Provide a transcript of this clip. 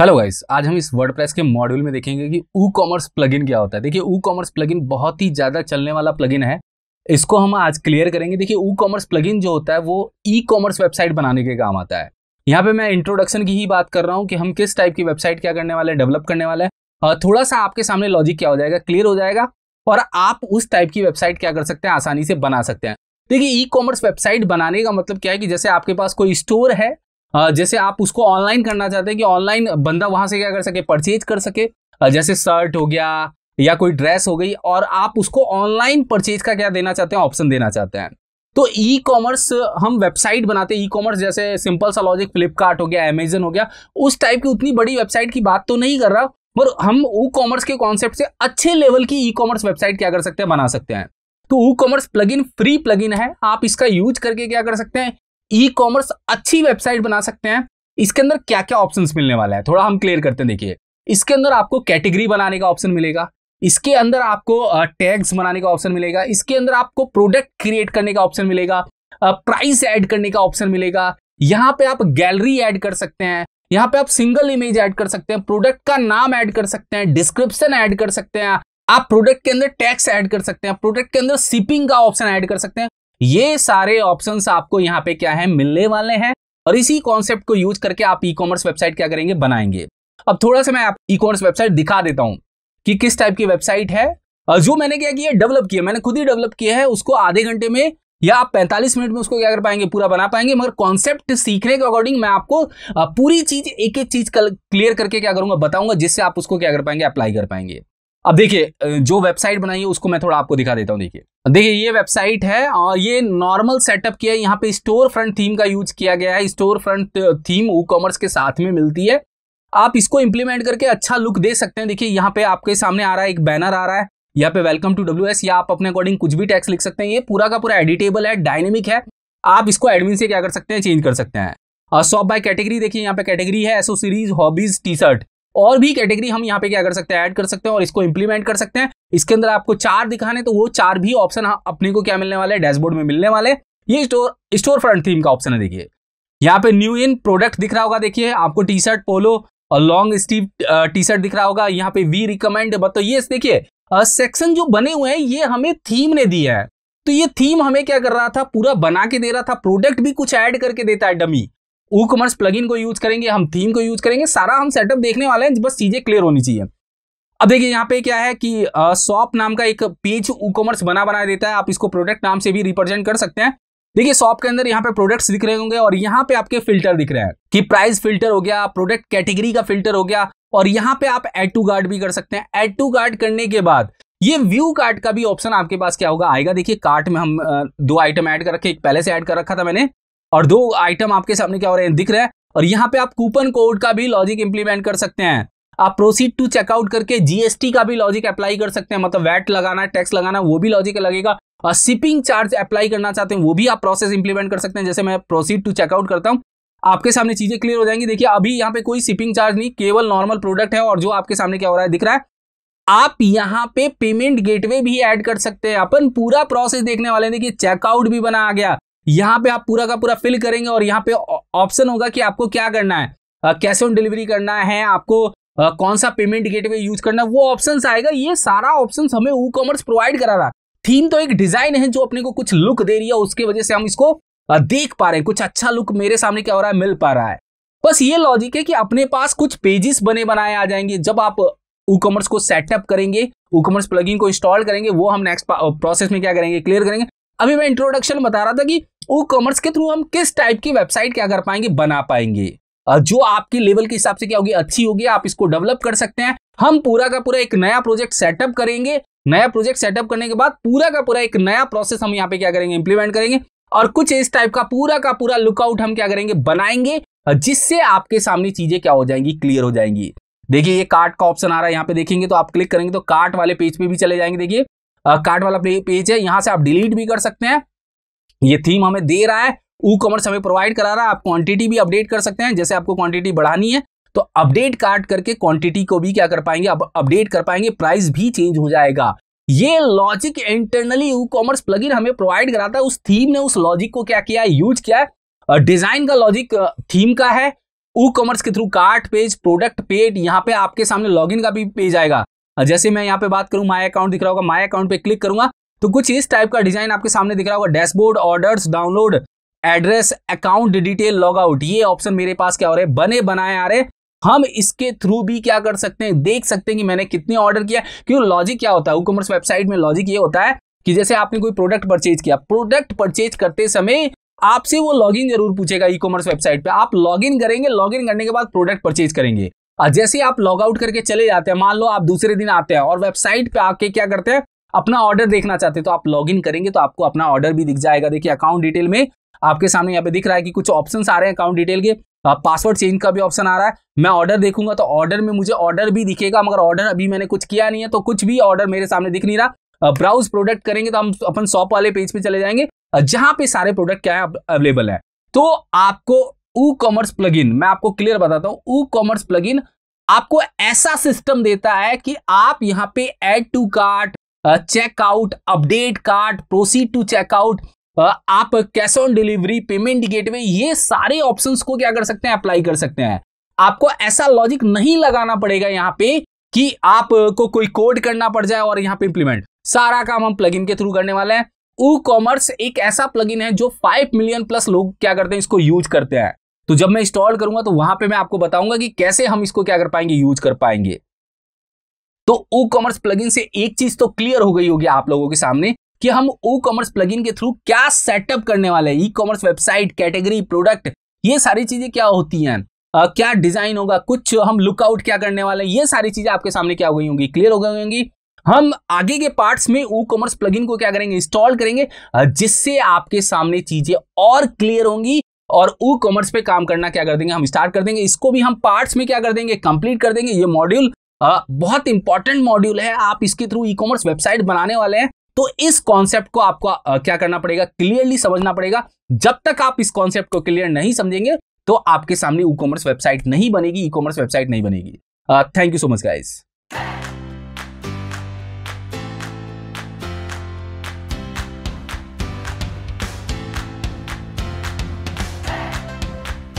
hello guys आज हम इस वर्डप्रेस के मॉड्यूल में देखेंगे कि ई कॉमर्स प्लगइन क्या होता है देखिए ई कॉमर्स प्लगइन बहुत ही ज़्यादा चलने वाला प्लगइन है इसको हम आज क्लियर करेंगे देखिए ई कॉमर्स प्लगइन जो होता है वो ई कॉमर्स वेबसाइट बनाने के काम आता है यहाँ पे मैं इंट्रोडक्शन की ही बात कर रहा हूँ कि हम किस टाइप की वेबसाइट क्या करने वाले हैं डेवलप करने वाले हैं थोड़ा सा आपके सामने लॉजिक क्या हो जाएगा क्लियर हो जाएगा और आप उस टाइप की वेबसाइट क्या कर सकते हैं आसानी से बना सकते हैं देखिए ई कॉमर्स वेबसाइट बनाने का मतलब क्या है कि जैसे आपके पास कोई स्टोर है जैसे आप उसको ऑनलाइन करना चाहते हैं कि ऑनलाइन बंदा वहां से क्या कर सके परचेज कर सके जैसे शर्ट हो गया या कोई ड्रेस हो गई और आप उसको ऑनलाइन परचेज का क्या देना चाहते हैं ऑप्शन देना चाहते हैं तो ई कॉमर्स हम वेबसाइट बनाते हैं ई कॉमर्स जैसे सिंपल सा लॉजिक फ्लिपकार्ट हो गया अमेजन हो गया उस टाइप की उतनी बड़ी वेबसाइट की बात तो नहीं कर रहा पर हम ई कॉमर्स के कॉन्सेप्ट से अच्छे लेवल की ई कॉमर्स वेबसाइट क्या कर सकते हैं बना सकते हैं तो e commerce plugin free plugin है आप इसका यूज करके क्या कर सकते हैं ई कॉमर्स अच्छी वेबसाइट बना सकते हैं इसके अंदर क्या क्या ऑप्शंस मिलने वाला है थोड़ा हम क्लियर करते हैं देखिए इसके अंदर आपको कैटेगरी बनाने का ऑप्शन मिलेगा इसके अंदर आपको टैग्स बनाने का ऑप्शन मिलेगा इसके अंदर आपको प्रोडक्ट क्रिएट करने का ऑप्शन मिलेगा प्राइस ऐड करने का ऑप्शन मिलेगा यहाँ पे आप गैलरी ऐड कर सकते हैं यहाँ पे आप सिंगल इमेज ऐड कर सकते हैं प्रोडक्ट का नाम ऐड कर सकते हैं डिस्क्रिप्शन ऐड कर सकते हैं आप प्रोडक्ट के अंदर टैक्स ऐड कर सकते हैं प्रोडक्ट के अंदर शिपिंग का ऑप्शन ऐड कर सकते हैं ये सारे ऑप्शन आपको यहाँ पे क्या है मिलने वाले हैं और इसी कॉन्सेप्ट को यूज करके आप ई कॉमर्स वेबसाइट क्या करेंगे बनाएंगे अब थोड़ा सा मैं आप ई कॉमर्स वेबसाइट दिखा देता हूँ कि किस टाइप की वेबसाइट है जो मैंने क्या किया डेवलप किया मैंने खुद ही डेवलप किया है उसको आधे घंटे में या आप 45 मिनट में उसको क्या कर पाएंगे पूरा बना पाएंगे मगर कॉन्सेप्ट सीखने के अकॉर्डिंग मैं आपको पूरी चीज एक एक चीज क्लियर करके क्या करूंगा बताऊंगा जिससे आप उसको क्या कर पाएंगे अप्लाई कर पाएंगे अब देखिए जो वेबसाइट बनाई है उसको मैं थोड़ा आपको दिखा देता हूँ देखिए देखिए ये वेबसाइट है और ये नॉर्मल सेटअप किया है यहाँ पे स्टोर फ्रंट थीम का यूज किया गया है store front theme WooCommerce के साथ में मिलती है आप इसको इंप्लीमेंट करके अच्छा लुक दे सकते हैं देखिए यहाँ पे आपके सामने आ रहा है एक बैनर आ रहा है यहाँ पे वेलकम टू डब्ल्यू या आप अपने अकॉर्डिंग कुछ भी टैक्स लिख सकते हैं ये पूरा का पूरा एडिटेबल है डायनेमिक है आप इसको एडमिन से क्या कर सकते हैं चेंज कर सकते हैं और शॉप बाय कैटेगरी देखिए यहाँ पे कैटेगरी है एसोसीरीज हॉबीज टी शर्ट और भी कैटेगरी हम यहाँ पे क्या कर सकते हैं ऐड कर सकते हैं और इसको इंप्लीमेंट कर सकते हैं इसके अंदर आपको चार दिखाने तो वो चार भी ऑप्शन हाँ, अपने को क्या मिलने वाले हैं डैशबोर्ड में मिलने वाले ये स्टोर स्टोर फ्रंट थीम का ऑप्शन है देखिए यहाँ पे न्यू इन प्रोडक्ट दिख रहा होगा देखिए आपको टी शर्ट पोलो और लॉन्ग स्टीव टी शर्ट दिख रहा होगा यहाँ पे वी रिकमेंड बताओ ये देखिए सेक्शन जो बने हुए हैं ये हमें थीम ने दिया है तो ये थीम हमें क्या कर रहा था पूरा बना के दे रहा था प्रोडक्ट भी कुछ ऐड करके देता है डमी ऊ कॉमर्स प्लगइन को यूज करेंगे हम थीम को यूज करेंगे सारा हम सेटअप देखने वाले हैं बस चीजें क्लियर होनी चाहिए अब देखिए यहाँ पे क्या है कि शॉप नाम का एक पेज ऊ कॉमर्स बना बना देता है आप इसको प्रोडक्ट नाम से भी रिप्रेजेंट कर सकते हैं देखिए शॉप के अंदर यहाँ पे प्रोडक्ट्स दिख रहे होंगे और यहाँ पे आपके फिल्टर दिख रहे हैं कि प्राइस फिल्टर हो गया प्रोडक्ट कैटेगरी का फिल्टर हो गया और यहाँ पे आप एड टू गार्ड भी कर सकते हैं एड टू गार्ड करने के बाद ये व्यू कार्ड का भी ऑप्शन आपके पास क्या होगा आएगा देखिए कार्ट में हम दो आइटम ऐड कर रखे एक पहले से ऐड कर रखा था मैंने और दो आइटम आपके सामने क्या हो रहे हैं दिख रहे हैं और यहाँ पे आप कूपन कोड का भी लॉजिक इंप्लीमेंट कर सकते हैं आप प्रोसीड टू चेकआउट करके जीएसटी का भी लॉजिक अप्लाई कर सकते हैं मतलब वैट लगाना टैक्स लगाना वो भी लॉजिक लगेगा और शिपिंग चार्ज अप्लाई करना चाहते हैं वो भी आप प्रोसेस इंप्लीमेंट कर सकते हैं जैसे मैं प्रोसीड टू चेकआउट करता हूँ आपके सामने चीजें क्लियर हो जाएंगी देखिए अभी यहाँ पे कोई शिपिंग चार्ज नहीं केवल नॉर्मल प्रोडक्ट है और जो आपके सामने क्या हो रहा है दिख रहा है आप यहाँ पे पेमेंट गेटवे भी ऐड कर सकते हैं अपन पूरा प्रोसेस देखने वाले देखिए चेकआउट भी बना आ गया यहाँ पे आप पूरा का पूरा फिल करेंगे और यहाँ पे ऑप्शन होगा कि आपको क्या करना है कैश ऑन डिलीवरी करना है आपको कौन सा पेमेंट गेटवे यूज करना है वो ऑप्शन आएगा ये सारा ऑप्शन हमें ई कॉमर्स प्रोवाइड करा रहा थीम तो एक डिजाइन है जो अपने को कुछ लुक दे रही है उसके वजह से हम इसको देख पा रहे हैं कुछ अच्छा लुक मेरे सामने क्या हो रहा है मिल पा रहा है बस ये लॉजिक है कि अपने पास कुछ पेजेस बने बनाए आ जाएंगे जब आप ई कॉमर्स को सेटअप करेंगे ई कॉमर्स प्लगिंग को इंस्टॉल करेंगे वो हम नेक्स्ट प्रोसेस में क्या करेंगे क्लियर करेंगे अभी मैं इंट्रोडक्शन बता रहा था कि ओ कॉमर्स के थ्रू हम किस टाइप की वेबसाइट क्या कर पाएंगे बना पाएंगे जो आपकी लेवल के हिसाब से क्या होगी अच्छी होगी आप इसको डेवलप कर सकते हैं हम पूरा का पूरा एक नया प्रोजेक्ट सेटअप करेंगे नया प्रोजेक्ट सेटअप करने के बाद पूरा का पूरा एक नया प्रोसेस हम यहाँ पे क्या करेंगे इंप्लीमेंट करेंगे और कुछ इस टाइप का पूरा का पूरा लुकआउट हम क्या करेंगे बनाएंगे जिससे आपके सामने चीजें क्या हो जाएंगी क्लियर हो जाएंगी देखिए ये कार्ट का ऑप्शन आ रहा है यहाँ पे देखेंगे तो आप क्लिक करेंगे तो कार्ट वाले पेज पे भी चले जाएंगे देखिए कार्ट वाला पेज है यहाँ से आप डिलीट भी कर सकते हैं ये थीम हमें दे रहा है ऊ कॉमर्स हमें प्रोवाइड करा रहा है आप क्वांटिटी भी अपडेट कर सकते हैं जैसे आपको क्वांटिटी बढ़ानी है तो अपडेट काट करके क्वांटिटी को भी क्या कर पाएंगे अब अपडेट कर पाएंगे प्राइस भी चेंज हो जाएगा ये logic internally e commerce plugin हमें प्रोवाइड कराता है उस थीम ने उस लॉजिक को क्या किया यूज किया है डिजाइन का लॉजिक थीम का है ई कॉमर्स के through cart page product page यहाँ पे आपके सामने लॉगिन का भी पेज आएगा जैसे मैं यहाँ पे बात करूँ माई अकाउंट दिख रहा होगा माई अकाउंट पे क्लिक करूंगा तो कुछ इस टाइप का डिजाइन आपके सामने दिख रहा होगा dashboard orders download address account detail log out ये ऑप्शन मेरे पास क्या हो रहे हैं बने बनाए आ रहे हम इसके थ्रू भी क्या कर सकते हैं देख सकते हैं कि मैंने कितने ऑर्डर किया क्यों लॉजिक क्या होता है कॉमर्स वेबसाइट में लॉजिक ये होता है कि जैसे आपने कोई प्रोडक्ट परचेज किया प्रोडक्ट परचेज करते समय आपसे वो लॉगिन जरूर पूछेगा ई कॉमर्स वेबसाइट पे आप लॉगिन करेंगे लॉगिन करने के बाद प्रोडक्ट परचेज करेंगे और जैसे आप लॉग आउट करके चले जाते हैं मान लो आप दूसरे दिन आते हैं और वेबसाइट पे आके क्या करते हैं अपना ऑर्डर देखना चाहते हैं तो आप इन करेंगे तो आपको अपना ऑर्डर भी दिख जाएगा देखिए अकाउंट डिटेल में आपके सामने यहाँ पे दिख रहा है कि कुछ ऑप्शन आ रहे हैं अकाउंट डिटेल के तो पासवर्ड चेंज का भी ऑप्शन आ रहा है मैं ऑर्डर देखूंगा तो ऑर्डर में मुझे ऑर्डर भी दिखेगा मगर ऑर्डर अभी मैंने कुछ किया नहीं है तो कुछ भी ऑर्डर मेरे सामने दिख नहीं रहा ब्राउज प्रोडक्ट करेंगे तो हम अपन शॉप वाले पेज पे चले जाएंगे जहां पे सारे प्रोडक्ट क्या है अवेलेबल है तो आपको ई कॉमर्स प्लग मैं आपको क्लियर बताता हूँ ई कॉमर्स प्लग आपको ऐसा सिस्टम देता है कि आप यहाँ पे add to cart checkout update cart proceed to checkout आप cash on delivery payment gateway ये सारे ऑप्शंस को क्या कर सकते हैं अप्लाई कर सकते हैं आपको ऐसा लॉजिक नहीं लगाना पड़ेगा यहाँ पे कि आपको कोई कोड करना पड़ जाए और यहाँ पे इंप्लीमेंट सारा काम हम प्लग के थ्रू करने वाले हैं ई कॉमर्स एक ऐसा प्लग है जो फाइव मिलियन प्लस लोग क्या करते हैं इसको यूज करते हैं तो जब मैं इंस्टॉल करूंगा तो वहां पे मैं आपको बताऊंगा कि कैसे हम इसको क्या कर पाएंगे यूज कर पाएंगे तो ओ कॉमर्स प्लगइन से एक चीज तो क्लियर हो गई होगी आप लोगों के सामने कि हम ओ कॉमर्स प्लगइन के थ्रू क्या सेटअप करने वाले हैं e commerce website category product ये सारी चीजें क्या होती हैं आ, क्या डिजाइन होगा कुछ हम लुकआउट क्या करने वाले हैं ये सारी चीजें आपके सामने क्या हो गई होंगी क्लियर हो गई होंगी हम आगे के पार्ट्स में ओ कॉमर्स प्लगइन को क्या करेंगे इंस्टॉल करेंगे जिससे आपके सामने चीजें और क्लियर होंगी और ओ कॉमर्स पे काम करना क्या कर देंगे हम स्टार्ट कर देंगे इसको भी हम पार्ट्स में क्या कर देंगे कंप्लीट कर देंगे ये मॉड्यूल हाँ, बहुत इंपॉर्टेंट मॉड्यूल है आप इसके थ्रू ई कॉमर्स वेबसाइट बनाने वाले हैं तो इस कॉन्सेप्ट को आपको क्या करना पड़ेगा क्लियरली समझना पड़ेगा जब तक आप इस कॉन्सेप्ट को क्लियर नहीं समझेंगे तो आपके सामने ई कॉमर्स वेबसाइट नहीं बनेगी ई कॉमर्स वेबसाइट नहीं बनेगी thank you so much guys